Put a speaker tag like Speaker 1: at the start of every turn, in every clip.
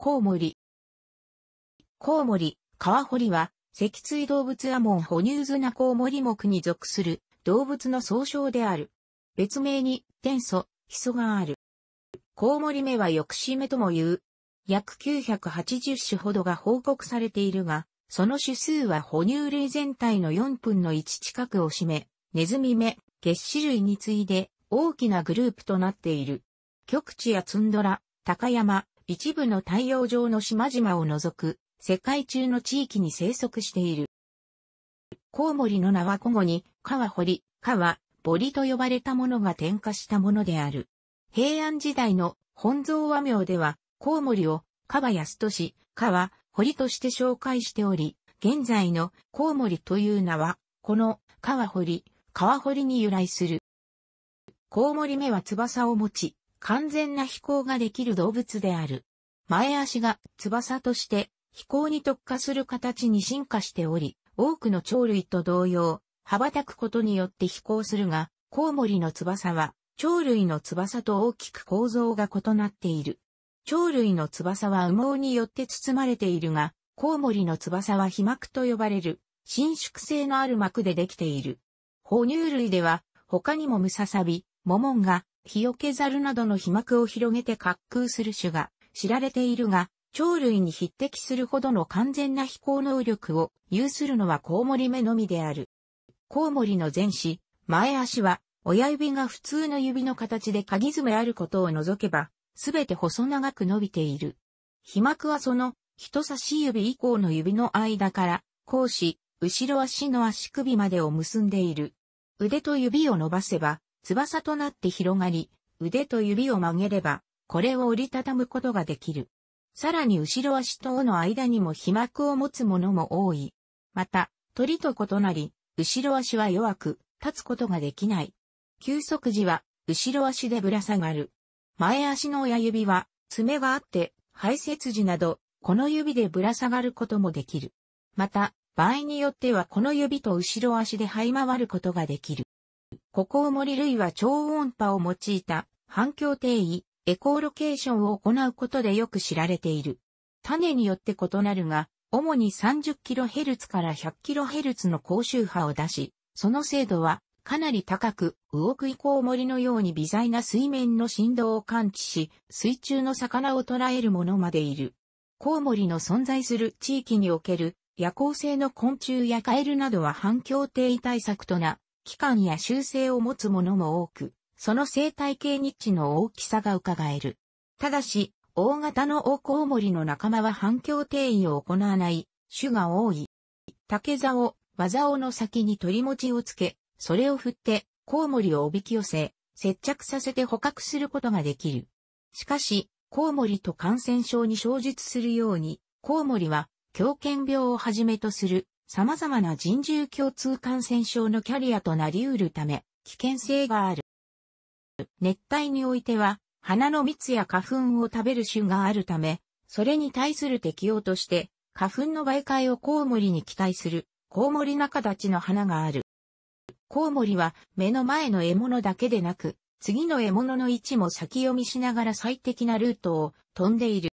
Speaker 1: コウモリ。コウモリ、川リは、脊椎動物アモン哺乳ナコウモリ目に属する動物の総称である。別名に、天祖、ヒ素がある。コウモリ目は抑止目とも言う。約980種ほどが報告されているが、その種数は哺乳類全体の4分の1近くを占め、ネズミ目、月種類に次いで大きなグループとなっている。極地やツンドラ、高山、一部の太陽上の島々を除く世界中の地域に生息している。コウモリの名は古語に、川堀、川、堀と呼ばれたものが点火したものである。平安時代の本草和名では、コウモリを、川安都市、川、堀として紹介しており、現在のコウモリという名は、この川堀、川堀に由来する。コウモリ目は翼を持ち、完全な飛行ができる動物である。前足が翼として飛行に特化する形に進化しており、多くの鳥類と同様、羽ばたくことによって飛行するが、コウモリの翼は鳥類の翼と大きく構造が異なっている。鳥類の翼は羽毛によって包まれているが、コウモリの翼は皮膜と呼ばれる、伸縮性のある膜でできている。哺乳類では、他にもムササビ、モモンガ、日よけザルなどの皮膜を広げて滑空する種が知られているが、鳥類に匹敵するほどの完全な飛行能力を有するのはコウモリ目のみである。コウモリの前肢、前足は親指が普通の指の形で鍵爪あることを除けば、すべて細長く伸びている。皮膜はその人差し指以降の指の間から、後肢、後ろ足の足首までを結んでいる。腕と指を伸ばせば、翼となって広がり、腕と指を曲げれば、これを折りたたむことができる。さらに後ろ足との間にも飛膜を持つものも多い。また、鳥と異なり、後ろ足は弱く、立つことができない。休息時は、後ろ足でぶら下がる。前足の親指は、爪があって、排泄時など、この指でぶら下がることもできる。また、場合によってはこの指と後ろ足で這い回ることができる。コウモ森類は超音波を用いた反響定位、エコーロケーションを行うことでよく知られている。種によって異なるが、主に 30kHz から 100kHz の高周波を出し、その精度はかなり高く、魚食いコウモリのように微細な水面の振動を感知し、水中の魚を捉えるものまでいる。コウモリの存在する地域における夜行性の昆虫やカエルなどは反響定位対策とな器官や習性を持つものも多く、その生態系日地の大きさが伺える。ただし、大型のオオコウモリの仲間は反響定位を行わない種が多い。竹竿、和竿の先に鳥ちをつけ、それを振ってコウモリをおびき寄せ、接着させて捕獲することができる。しかし、コウモリと感染症に生じするように、コウモリは狂犬病をはじめとする様々な人獣共通感染症のキャリアとなり得るため、危険性がある。熱帯においては、花の蜜や花粉を食べる種があるため、それに対する適応として、花粉の媒介をコウモリに期待する、コウモリ仲立ちの花がある。コウモリは目の前の獲物だけでなく、次の獲物の位置も先読みしながら最適なルートを飛んでいる。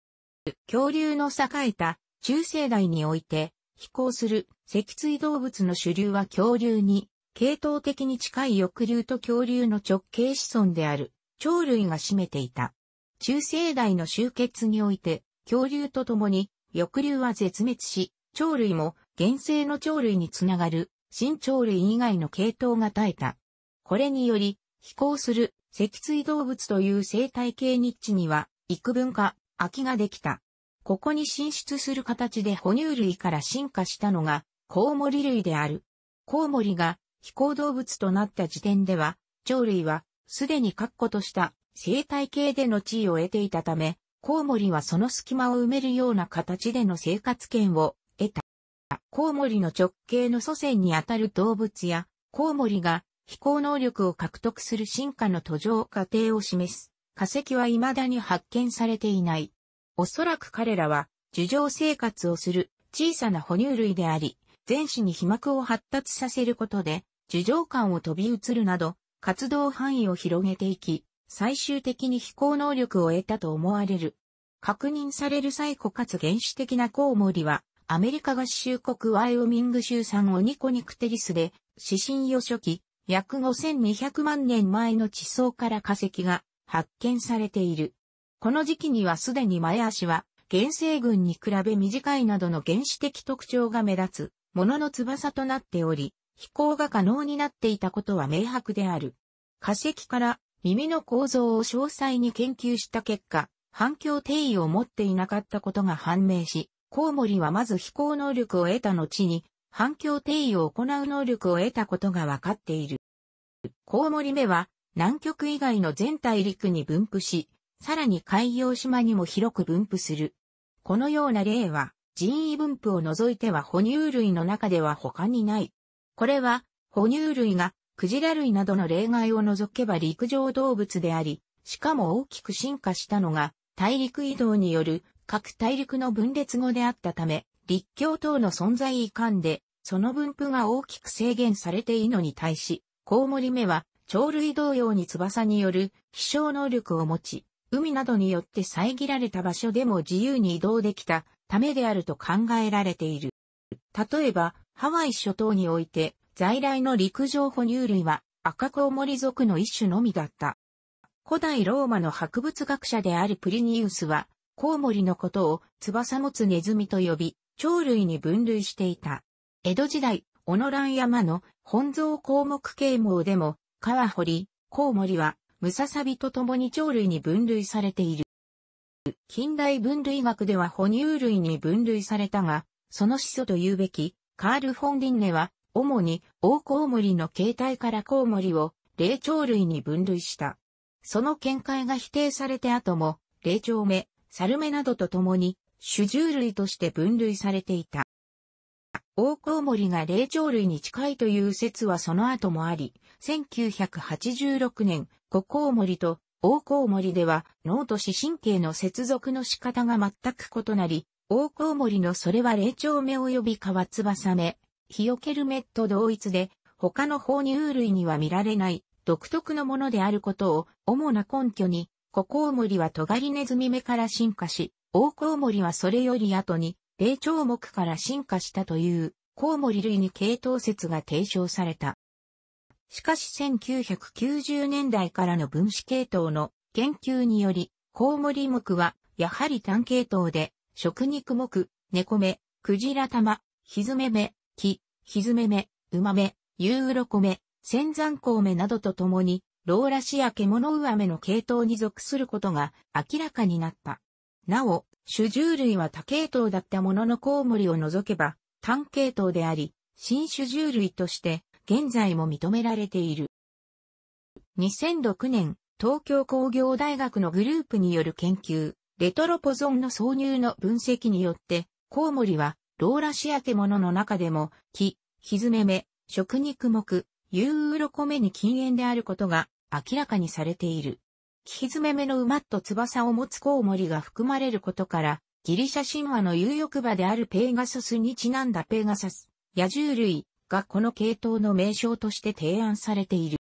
Speaker 1: 恐竜の栄えた中世代において飛行する脊椎動物の主流は恐竜に、系統的に近い翼竜と恐竜の直系子孫である、鳥類が占めていた。中生代の集結において、恐竜と共に、翼竜は絶滅し、鳥類も、原生の鳥類につながる、新鳥類以外の系統が絶えた。これにより、飛行する脊椎動物という生態系ニッチには、幾分か、空きができた。ここに進出する形で哺乳類から進化したのが、コウモリ類である。コウモリが飛行動物となった時点では、鳥類はすでに確固とした生態系での地位を得ていたため、コウモリはその隙間を埋めるような形での生活圏を得た。コウモリの直系の祖先にあたる動物や、コウモリが飛行能力を獲得する進化の途上過程を示す化石は未だに発見されていない。おそらく彼らは樹上生活をする小さな哺乳類であり、全死に被膜を発達させることで、樹状間を飛び移るなど、活動範囲を広げていき、最終的に飛行能力を得たと思われる。確認される最古かつ原始的なコウモリは、アメリカ合衆国ワイオミング州産オニコニクテリスで、指針予初期、約5200万年前の地層から化石が発見されている。この時期にはすでに前足は原生群に比べ短いなどの原始的特徴が目立つものの翼となっており、飛行が可能になっていたことは明白である。化石から耳の構造を詳細に研究した結果、反響定位を持っていなかったことが判明し、コウモリはまず飛行能力を得た後に、反響定位を行う能力を得たことが分かっている。コウモリ目は、南極以外の全大陸に分布し、さらに海洋島にも広く分布する。このような例は、人為分布を除いては哺乳類の中では他にない。これは、哺乳類がクジラ類などの例外を除けば陸上動物であり、しかも大きく進化したのが大陸移動による各大陸の分裂後であったため、陸橋等の存在遺憾で、その分布が大きく制限されているのに対し、コウモリ目は鳥類同様に翼による飛翔能力を持ち、海などによって遮られた場所でも自由に移動できたためであると考えられている。例えば、ハワイ諸島において、在来の陸上哺乳類は赤コウモリ族の一種のみだった。古代ローマの博物学者であるプリニウスは、コウモリのことを翼持つネズミと呼び、鳥類に分類していた。江戸時代、オノラン山の本草項目啓蒙でも、川堀、コウモリは、ムササビと共に鳥類に分類されている。近代分類学では哺乳類に分類されたが、その始祖と言うべき、カール・フォン・リンネは、主に、オオコウモリの形態からコウモリを、霊長類に分類した。その見解が否定されて後も、霊長目、サルメなどと共に、種獣類として分類されていた。オオコウモリが霊長類に近いという説はその後もあり、1986年、ココウモリと大コウモリでは脳と視神経の接続の仕方が全く異なり、大コウモリのそれは霊長目及び川翼目、日よけるメット同一で、他の哺乳類には見られない独特のものであることを主な根拠に、ココウモリは尖りネズミ目から進化し、大コウモリはそれより後に、霊長目から進化したという、コウモリ類に系統説が提唱された。しかし1990年代からの分子系統の研究により、コウモリ目は、やはり単系統で、食肉目、猫目、クジラ玉、ひずめ目、木、ひずめ目、マ目、ユーロコ目、仙山ウ目などとともに、ローラシア獣アメの系統に属することが明らかになった。なお、種獣類は多系統だったもののコウモリを除けば、単系統であり、新種獣類として現在も認められている。2006年、東京工業大学のグループによる研究、レトロポゾンの挿入の分析によって、コウモリは、ローラシアケモノの中でも、木、ひずめめ、食肉目、ユーロコメに禁煙であることが明らかにされている。木ヒズメメの馬と翼を持つコウモリが含まれることから、ギリシャ神話の有力馬であるペーガソスにちなんだペーガサス、野獣類、がこの系統の名称として提案されている。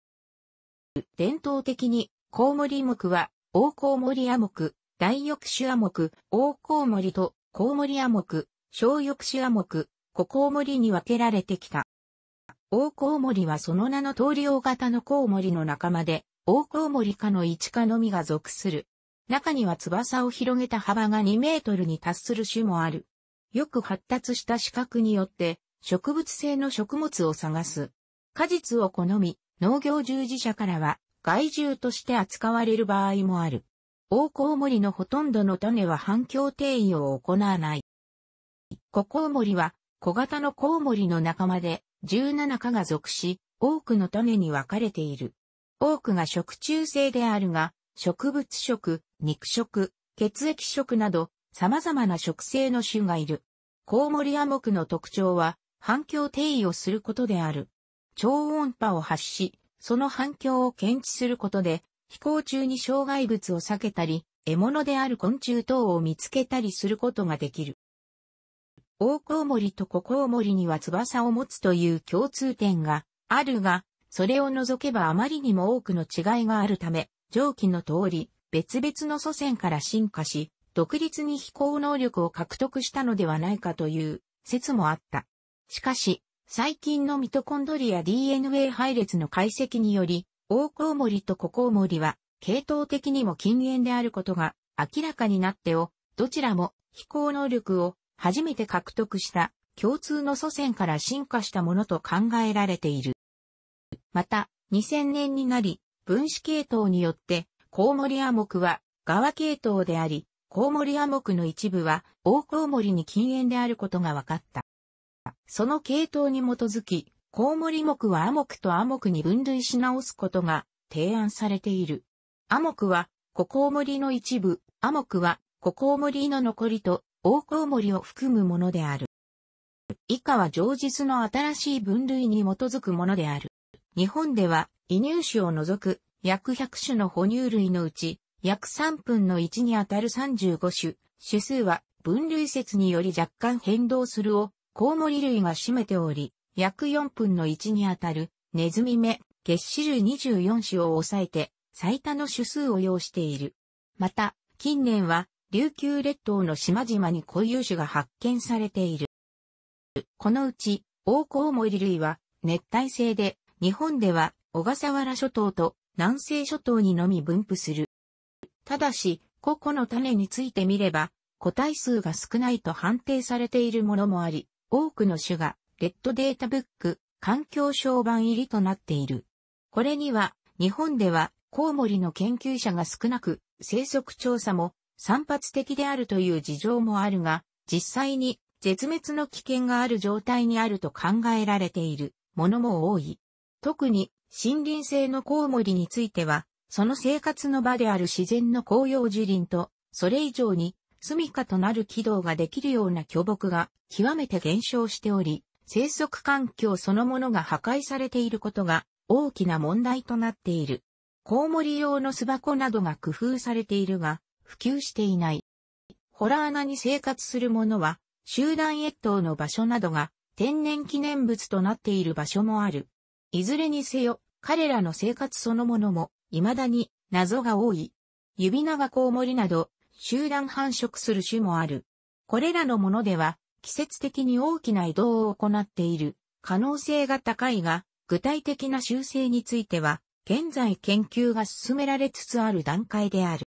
Speaker 1: 伝統的に、コウモリ目は、大コウモリア目、大翼種ア目、大コウモリとコウモリア目、小翼種ア目、小コウモリに分けられてきた。大コウモリはその名の通り大型のコウモリの仲間で、大コウモリ科の一科のみが属する。中には翼を広げた幅が2メートルに達する種もある。よく発達した視覚によって、植物性の食物を探す。果実を好み、農業従事者からは害獣として扱われる場合もある。大コウモリのほとんどの種は反響定位を行わない。小コウモリは小型のコウモリの仲間で17科が属し、多くの種に分かれている。多くが食中性であるが、植物食、肉食、血液食など様々な食性の種がいる。コウモリ亜目の特徴は、反響定位をすることである。超音波を発し、その反響を検知することで、飛行中に障害物を避けたり、獲物である昆虫等を見つけたりすることができる。大コウモリとココウモリには翼を持つという共通点があるが、それを除けばあまりにも多くの違いがあるため、上記の通り、別々の祖先から進化し、独立に飛行能力を獲得したのではないかという説もあった。しかし、最近のミトコンドリア DNA 配列の解析により、オオコウモリとココウモリは、系統的にも禁煙であることが明らかになってお、どちらも飛行能力を初めて獲得した共通の祖先から進化したものと考えられている。また、2000年になり、分子系統によって、コウモリア目は、側系統であり、コウモリア目の一部は、オオコウモリに禁煙であることが分かった。その系統に基づき、コウモリ目はアモクとアモクに分類し直すことが提案されている。アモクは、ココウモリの一部、アモクは、ココウモリの残りと、オオコウモリを含むものである。以下は常実の新しい分類に基づくものである。日本では、移入種を除く約100種の哺乳類のうち、約3分の1にあたる35種、種数は分類説により若干変動するをコウモリ類が占めており、約4分の1にあたる、ネズミ目、月種類24種を抑えて、最多の種数を要している。また、近年は、琉球列島の島々に固有種が発見されている。このうち、オオコウモリ類は、熱帯性で、日本では、小笠原諸島と南西諸島にのみ分布する。ただし、個々の種についてみれば、個体数が少ないと判定されているものもあり、多くの種がレッドデータブック環境省版入りとなっている。これには日本ではコウモリの研究者が少なく生息調査も散発的であるという事情もあるが、実際に絶滅の危険がある状態にあると考えられているものも多い。特に森林性のコウモリについては、その生活の場である自然の紅葉樹林と、それ以上に住処となる軌道ができるような巨木が極めて減少しており、生息環境そのものが破壊されていることが大きな問題となっている。コウモリ用の巣箱などが工夫されているが、普及していない。ホラー穴に生活するものは、集団越冬の場所などが天然記念物となっている場所もある。いずれにせよ、彼らの生活そのものも、未だに謎が多い。指長コウモリなど、集団繁殖する種もある。これらのものでは、季節的に大きな移動を行っている可能性が高いが、具体的な修正については、現在研究が進められつつある段階である。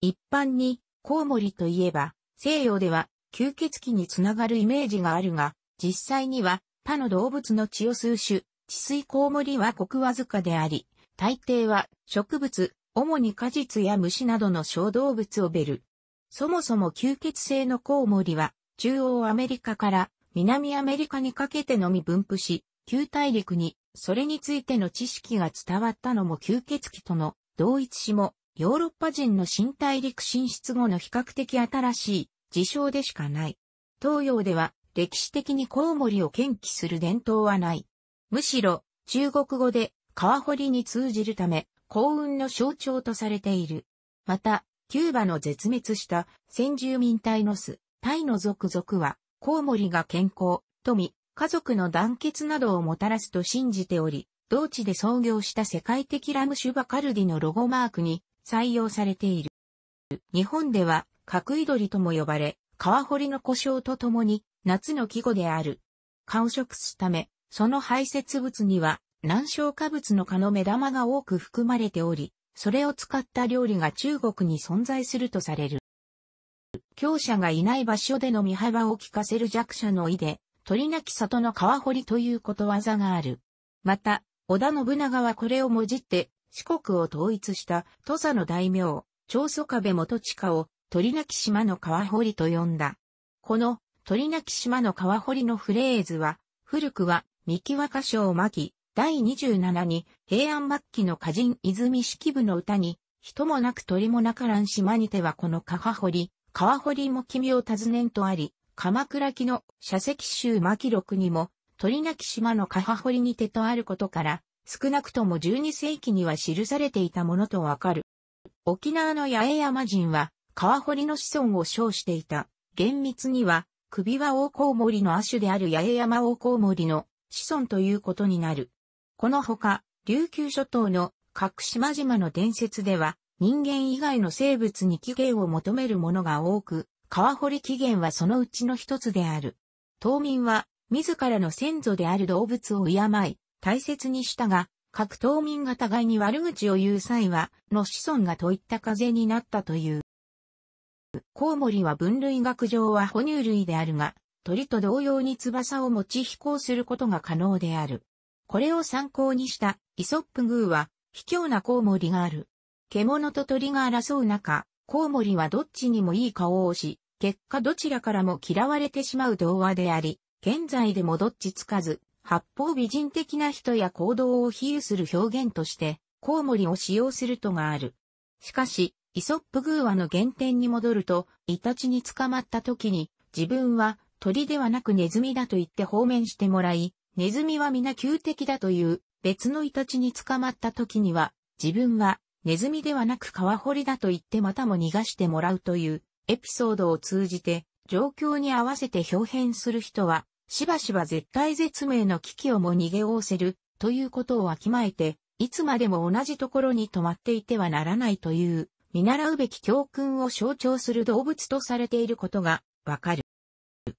Speaker 1: 一般に、コウモリといえば、西洋では吸血鬼につながるイメージがあるが、実際には他の動物の血を吸う種、治水コウモリはごわずかであり、大抵は植物、主に果実や虫などの小動物をベル。そもそも吸血性のコウモリは、中央アメリカから南アメリカにかけてのみ分布し、旧大陸にそれについての知識が伝わったのも吸血鬼との同一視も、ヨーロッパ人の新大陸進出後の比較的新しい事象でしかない。東洋では歴史的にコウモリを研究する伝統はない。むしろ中国語で川掘りに通じるため、幸運の象徴とされている。また、キューバの絶滅した先住民隊の巣、タイの族々は、コウモリが健康、富、家族の団結などをもたらすと信じており、同地で創業した世界的ラムシュバカルディのロゴマークに採用されている。日本では、角鳥とも呼ばれ、川堀の故障とともに、夏の季語である。蚊を食すため、その排泄物には、難消化物の蚊の目玉が多く含まれており、それを使った料理が中国に存在するとされる。強者がいない場所での身幅を利かせる弱者の意で、鳥なき里の川掘りということわざがある。また、織田信長はこれをもじって、四国を統一した土佐の大名、長宗壁元親を鳥なき島の川掘りと呼んだ。この鳥なき島の川掘りのフレーズは、古くは三木和歌を巻、第27に、平安末期の歌人泉式部の歌に、人もなく鳥もなからん島にてはこの川堀、川堀も君を尋ねんとあり、鎌倉木の社石集巻録にも、鳥なき島の川堀にてとあることから、少なくとも12世紀には記されていたものとわかる。沖縄の八重山人は、川堀の子孫を称していた。厳密には、首輪大コウモリの亜種である八重山大コウモリの子孫ということになる。このほか、琉球諸島の各島々の伝説では、人間以外の生物に起源を求めるものが多く、川掘起源はそのうちの一つである。島民は、自らの先祖である動物を敬い、大切にしたが、各島民が互いに悪口を言う際は、の子孫がといった風になったという。コウモリは分類学上は哺乳類であるが、鳥と同様に翼を持ち飛行することが可能である。これを参考にしたイソップ宮は、卑怯なコウモリがある。獣と鳥が争う中、コウモリはどっちにもいい顔をし、結果どちらからも嫌われてしまう童話であり、現在でもどっちつかず、八方美人的な人や行動を比喩する表現として、コウモリを使用するとがある。しかし、イソップ寓話の原点に戻ると、イタチに捕まった時に、自分は鳥ではなくネズミだと言って放免してもらい、ネズミは皆旧敵だという別のイタチに捕まった時には、自分はネズミではなく川掘りだと言ってまたも逃がしてもらうというエピソードを通じて、状況に合わせて表現する人は、しばしば絶対絶命の危機をも逃げおうせるということをわきまえて、いつまでも同じところに止まっていてはならないという、見習うべき教訓を象徴する動物とされていることがわかる。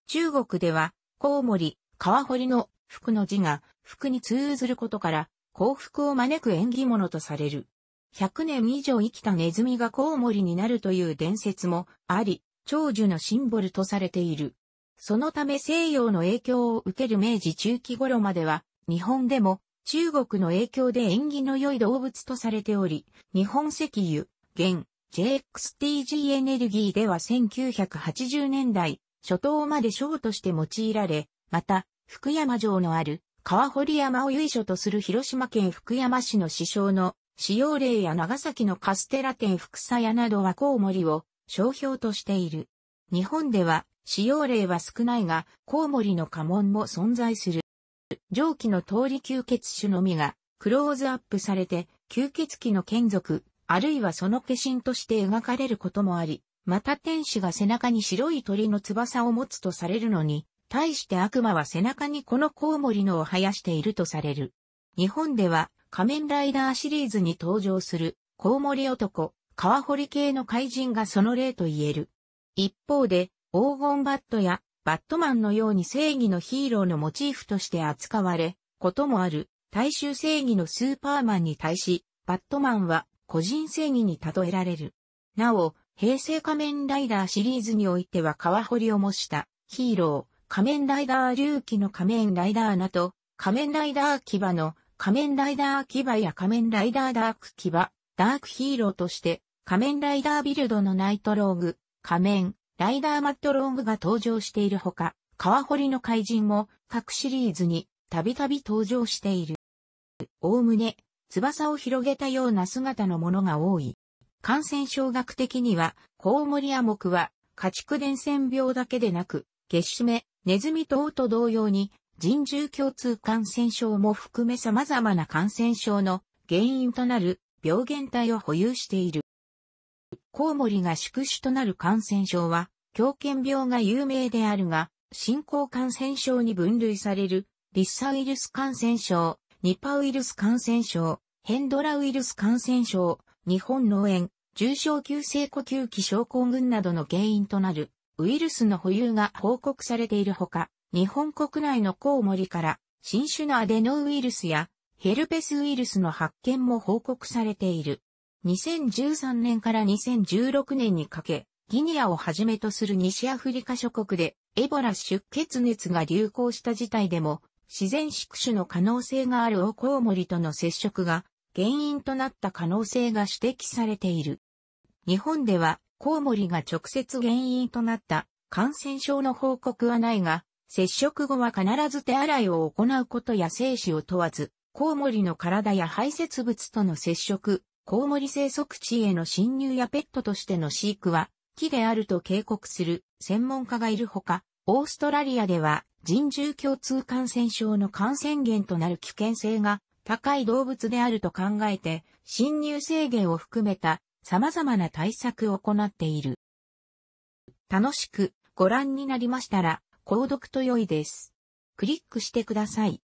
Speaker 1: 中国では、コウモリ、川堀の福の字が、福に通ずることから、幸福を招く縁起物とされる。100年以上生きたネズミがコウモリになるという伝説もあり、長寿のシンボルとされている。そのため西洋の影響を受ける明治中期頃までは、日本でも中国の影響で縁起の良い動物とされており、日本石油、現 JXTG エネルギーでは1980年代初頭まで賞として用いられ、また福山城のある川堀山を由緒とする広島県福山市の市章の使用例や長崎のカステラ店福佐屋などはコウモリを商標としている。日本では使用例は少ないがコウモリの家紋も存在する。上記の通り吸血種のみがクローズアップされて吸血鬼の眷属、あるいはその化身として描かれることもあり、また天使が背中に白い鳥の翼を持つとされるのに、対して悪魔は背中にこのコウモリのを生やしているとされる。日本では仮面ライダーシリーズに登場するコウモリ男、川堀系の怪人がその例と言える。一方で黄金バットやバットマンのように正義のヒーローのモチーフとして扱われ、こともある大衆正義のスーパーマンに対し、バットマンは個人正義に例えられる。なお、平成仮面ライダーシリーズにおいては川堀を模したヒーロー、仮面ライダー龍騎の仮面ライダーなと、仮面ライダー馬の仮面ライダー馬や仮面ライダーダーク馬、ダークヒーローとして、仮面ライダービルドのナイトローグ、仮面、ライダーマットローグが登場しているほか、川堀の怪人も各シリーズにたびたび登場している。おおむね、翼を広げたような姿のものが多い。感染症学的には、コウモリアクは、家畜伝染病だけでなく、月締め、ネズミ等と同様に、人獣共通感染症も含め様々な感染症の原因となる病原体を保有している。コウモリが宿主となる感染症は、狂犬病が有名であるが、新興感染症に分類される、リッサウイルス感染症、ニパウイルス感染症、ヘンドラウイルス感染症、日本脳炎、重症急性呼吸器症候群などの原因となるウイルスの保有が報告されているほか、日本国内のコウモリから新種のアデノウイルスやヘルペスウイルスの発見も報告されている。2013年から2016年にかけ、ギニアをはじめとする西アフリカ諸国でエボラ出血熱が流行した事態でも自然宿主の可能性があるオコウモリとの接触が原因となった可能性が指摘されている。日本ではコウモリが直接原因となった感染症の報告はないが、接触後は必ず手洗いを行うことや生死を問わず、コウモリの体や排泄物との接触、コウモリ生息地への侵入やペットとしての飼育は、木であると警告する専門家がいるほか、オーストラリアでは人獣共通感染症の感染源となる危険性が高い動物であると考えて、侵入制限を含めた様々な対策を行っている。楽しくご覧になりましたら、購読と良いです。クリックしてください。